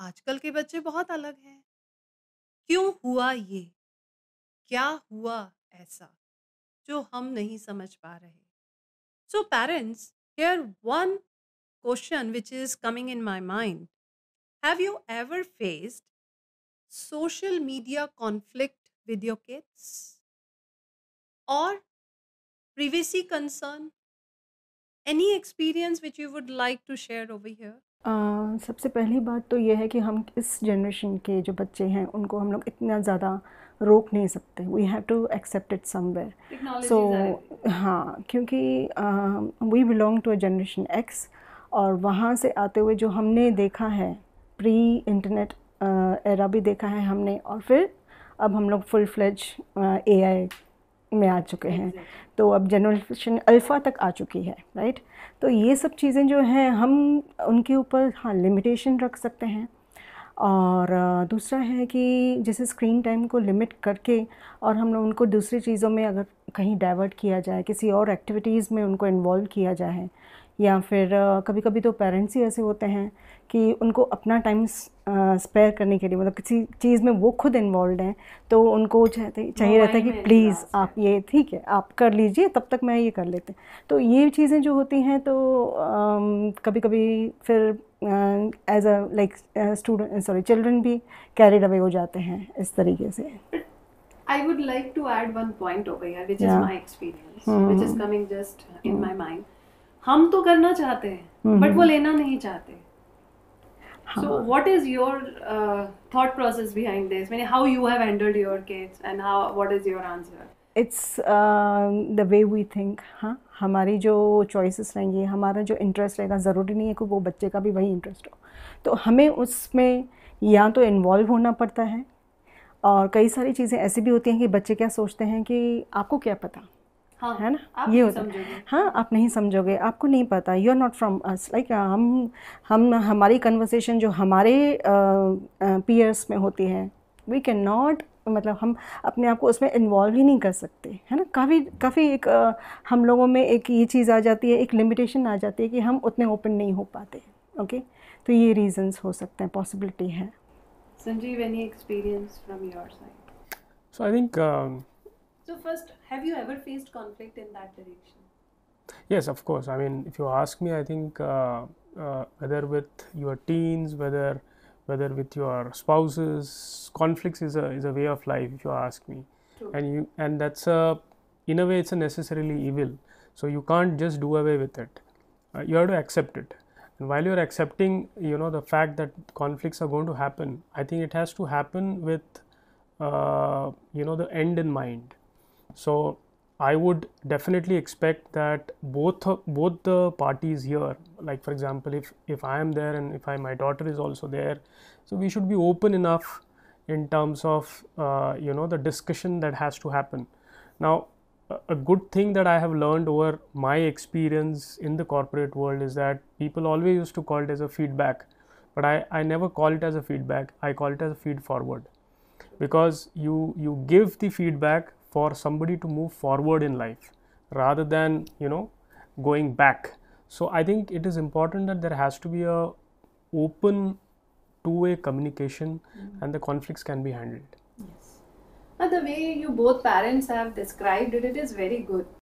आजकल के बच्चे बहुत अलग हैं क्यों हुआ ये क्या हुआ ऐसा जो हम नहीं समझ पा रहे so parents here one question which is coming in my mind have you ever faced social media conflict with your kids और privacy concern any experience which you would like to share over here uh, सबसे पहली बात तो ये है कि हम इस जनरेशन के जो बच्चे हैं उनको हम लोग इतना ज़्यादा रोक नहीं सकते we have to accept it somewhere so हाँ क्योंकि we belong to a generation X और वहाँ से आते हुए जो हमने देखा है प्री इंटरनेट एरा भी देखा है हमने और फिर अब हम लोग फुल फ्लेज ए आई में आ चुके हैं तो अब जनरेशन अल्फ़ा तक आ चुकी है राइट तो ये सब चीज़ें जो हैं हम उनके ऊपर हाँ लिमिटेशन रख सकते हैं और दूसरा है कि जैसे स्क्रीन टाइम को लिमिट करके और हम लोग उनको दूसरी चीज़ों में अगर कहीं डाइवर्ट किया जाए किसी और एक्टिविटीज़ में उनको इन्वॉल्व किया जाए या फिर कभी कभी तो पेरेंट्स ही ऐसे होते हैं कि उनको अपना टाइम स्पेयर करने के लिए मतलब किसी चीज़ में वो खुद इन्वॉल्व हैं तो उनको चाहते चाहिए रहता है कि प्लीज़ आप ये ठीक है आप कर लीजिए तब तक मैं ये कर लेते तो ये चीज़ें जो होती हैं तो कभी कभी फिर as a like student sorry children भी कैरिड अवे हो जाते हैं इस तरीके से I would like to add one point over here, which yeah. is my experience, mm-hmm. which is coming just mm-hmm. my mind. हम तो करना चाहते हैं बट वो लेना नहीं चाहते so what is your thought process behind this mean how you have handled your kids and how what is your answer it's the way we think हाँ हमारी जो चॉइसेस रहेंगी हमारा जो इंटरेस्ट रहेगा ज़रूरी नहीं है कि वो बच्चे का भी वही इंटरेस्ट हो तो हमें उसमें या तो इन्वॉल्व होना पड़ता है और कई सारी चीज़ें ऐसी भी होती हैं कि बच्चे क्या सोचते हैं कि आपको क्या पता हाँ, है ना ये होता है हाँ आप नहीं समझोगे आपको नहीं पता you are not from us like हम हम हमारी कन्वर्सेशन जो हमारे पीयर्स में होती है वी कैन नॉट मतलब हम अपने आप को उसमें इन्वॉल्व ही नहीं कर सकते है ना काफ़ी काफ़ी एक आ, हम लोगों में एक ये चीज़ आ जाती है एक लिमिटेशन आ जाती है कि हम उतने ओपन नहीं हो पाते ओके तो ये रीजंस हो सकते हैं पॉसिबिलिटी है Sanjeev any experience from your side so I think So first, have you ever faced conflict in that direction? Yes, of course. I mean, if you ask me, I think uh, uh, whether with your teens, whether whether with your spouses, conflicts is a is a way of life. If you ask me, True. and you and that's a in a way it's a necessarily evil. So you can't just do away with it. Uh, you have to accept it. And while you are accepting, you know the fact that conflicts are going to happen, I think it has to happen with uh, you know the end in mind so I would definitely expect that both both the parties here, like for example, if if I am there and if I my daughter is also there, so we should be open enough in terms of uh, you know the discussion that has to happen. Now, a good thing that I have learned over my experience in the corporate world is that people always used to call it as a feedback, but I I never call it as a feedback. I call it as a feed forward, because you you give the feedback for somebody to move forward in life rather than you know going back so i think it is important that there has to be a open two-way communication mm-hmm. and the conflicts can be handled yes and the way you both parents have described it it is very good